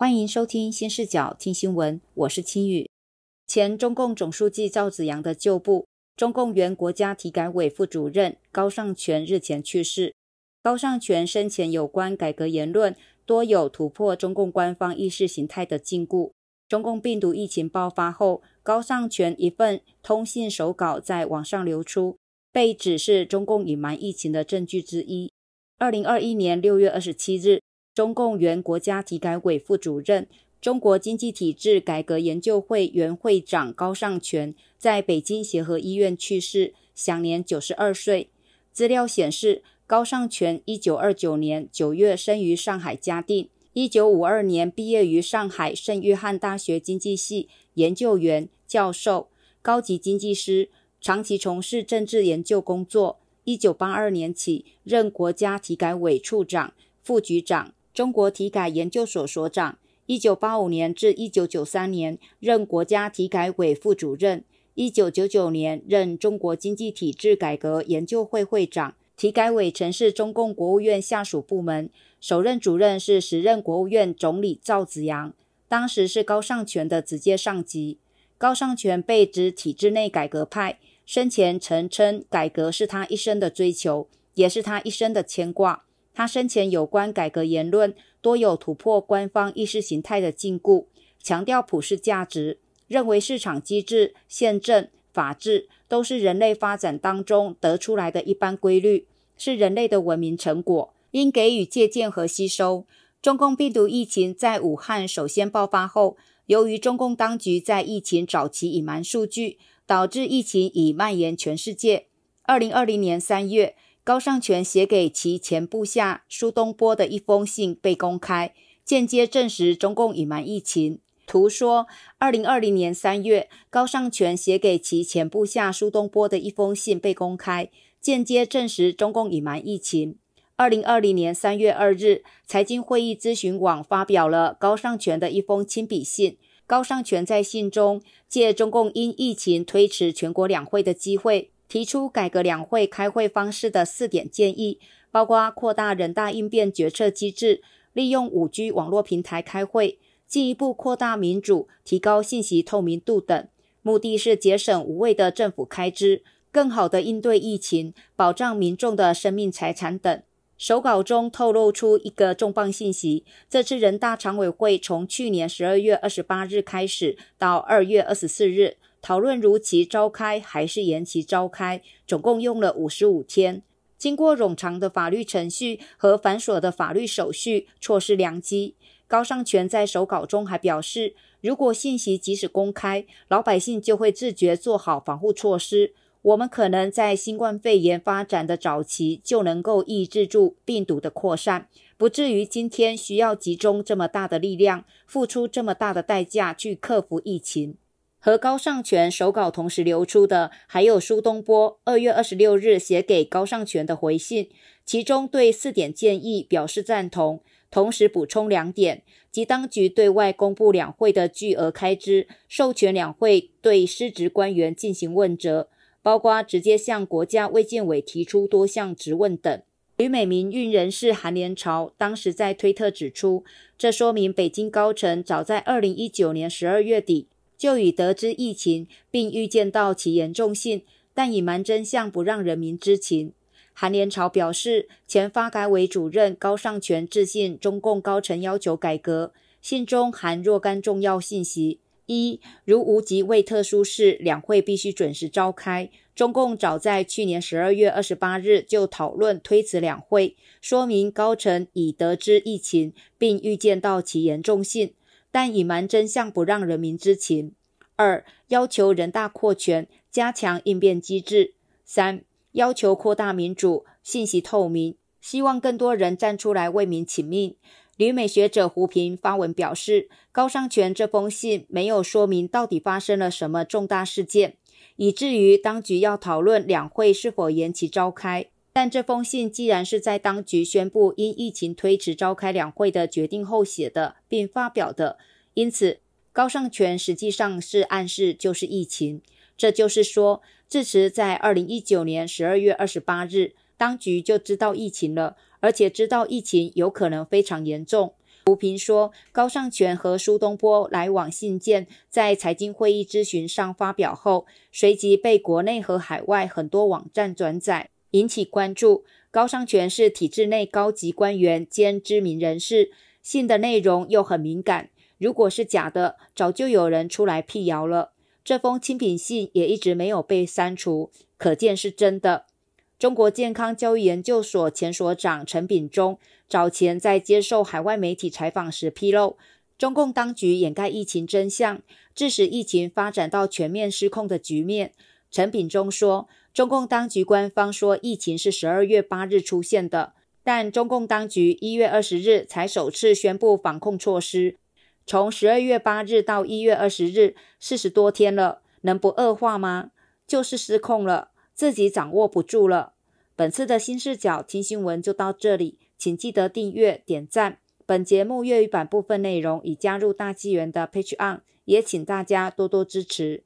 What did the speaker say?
欢迎收听新视角听新闻，我是青宇。前中共总书记赵紫阳的旧部、中共原国家体改委副主任高尚权日前去世。高尚权生前有关改革言论多有突破中共官方意识形态的禁锢。中共病毒疫情爆发后，高尚权一份通信手稿在网上流出，被指是中共隐瞒疫情的证据之一。二零二一年六月二十七日。中共原国家体改委副主任、中国经济体制改革研究会原会长高尚权在北京协和医院去世，享年九十二岁。资料显示，高尚权一九二九年九月生于上海嘉定，一九五二年毕业于上海圣约翰大学经济系，研究员、教授、高级经济师，长期从事政治研究工作。一九八二年起任国家体改委处长、副局长。中国体改研究所所长，一九八五年至一九九三年任国家体改委副主任，一九九九年任中国经济体制改革研究会会长。体改委曾是中共国务院下属部门，首任主任是时任国务院总理赵紫阳，当时是高尚权的直接上级。高尚权被指体制内改革派，生前曾称改革是他一生的追求，也是他一生的牵挂。他生前有关改革言论多有突破官方意识形态的禁锢，强调普世价值，认为市场机制、宪政、法治都是人类发展当中得出来的一般规律，是人类的文明成果，应给予借鉴和吸收。中共病毒疫情在武汉首先爆发后，由于中共当局在疫情早期隐瞒数据，导致疫情已蔓延全世界。二零二零年三月。高尚权写给其前部下苏东坡的一封信被公开，间接证实中共隐瞒疫情。图说：二零二零年三月，高尚权写给其前部下苏东坡的一封信被公开，间接证实中共隐瞒疫情。二零二零年三月二日，财经会议咨询网发表了高尚权的一封亲笔信。高尚权在信中借中共因疫情推迟全国两会的机会。提出改革两会开会方式的四点建议，包括扩大人大应变决策机制，利用五 G 网络平台开会，进一步扩大民主，提高信息透明度等。目的是节省无谓的政府开支，更好的应对疫情，保障民众的生命财产等。手稿中透露出一个重磅信息：这次人大常委会从去年十二月二十八日开始，到二月二十四日。讨论如期召开还是延期召开，总共用了五十五天。经过冗长的法律程序和繁琐的法律手续，错失良机。高尚权在手稿中还表示，如果信息及时公开，老百姓就会自觉做好防护措施，我们可能在新冠肺炎发展的早期就能够抑制住病毒的扩散，不至于今天需要集中这么大的力量，付出这么大的代价去克服疫情。和高尚全手稿同时流出的，还有苏东坡二月二十六日写给高尚全的回信，其中对四点建议表示赞同，同时补充两点，即当局对外公布两会的巨额开支，授权两会对失职官员进行问责，包括直接向国家卫健委提出多项质问等。吕美民运人士韩连朝当时在推特指出，这说明北京高层早在二零一九年十二月底。就已得知疫情，并预见到其严重性，但隐瞒真相，不让人民知情。韩联朝表示，前发改委主任高尚权致信中共高层要求改革，信中含若干重要信息，一如无极为特殊事，两会必须准时召开。中共早在去年十二月二十八日就讨论推迟两会，说明高层已得知疫情，并预见到其严重性。但隐瞒真相，不让人民知情；二，要求人大扩权，加强应变机制；三，要求扩大民主，信息透明。希望更多人站出来为民请命。旅美学者胡平发文表示，高尚权这封信没有说明到底发生了什么重大事件，以至于当局要讨论两会是否延期召开。但这封信既然是在当局宣布因疫情推迟召开两会的决定后写的，并发表的，因此高尚权实际上是暗示就是疫情。这就是说，至迟在二零一九年十二月二十八日，当局就知道疫情了，而且知道疫情有可能非常严重。胡平说，高尚权和苏东坡来往信件在财经会议咨询上发表后，随即被国内和海外很多网站转载。引起关注，高商权是体制内高级官员兼知名人士，信的内容又很敏感。如果是假的，早就有人出来辟谣了。这封亲笔信也一直没有被删除，可见是真的。中国健康教育研究所前所长陈秉忠早前在接受海外媒体采访时披露，中共当局掩盖疫情真相，致使疫情发展到全面失控的局面。陈炳忠说：“中共当局官方说疫情是十二月八日出现的，但中共当局一月二十日才首次宣布防控措施。从十二月八日到一月二十日，四十多天了，能不恶化吗？就是失控了，自己掌握不住了。”本次的新视角听新闻就到这里，请记得订阅、点赞。本节目粤语版部分内容已加入大纪元的 Page o n 也请大家多多支持。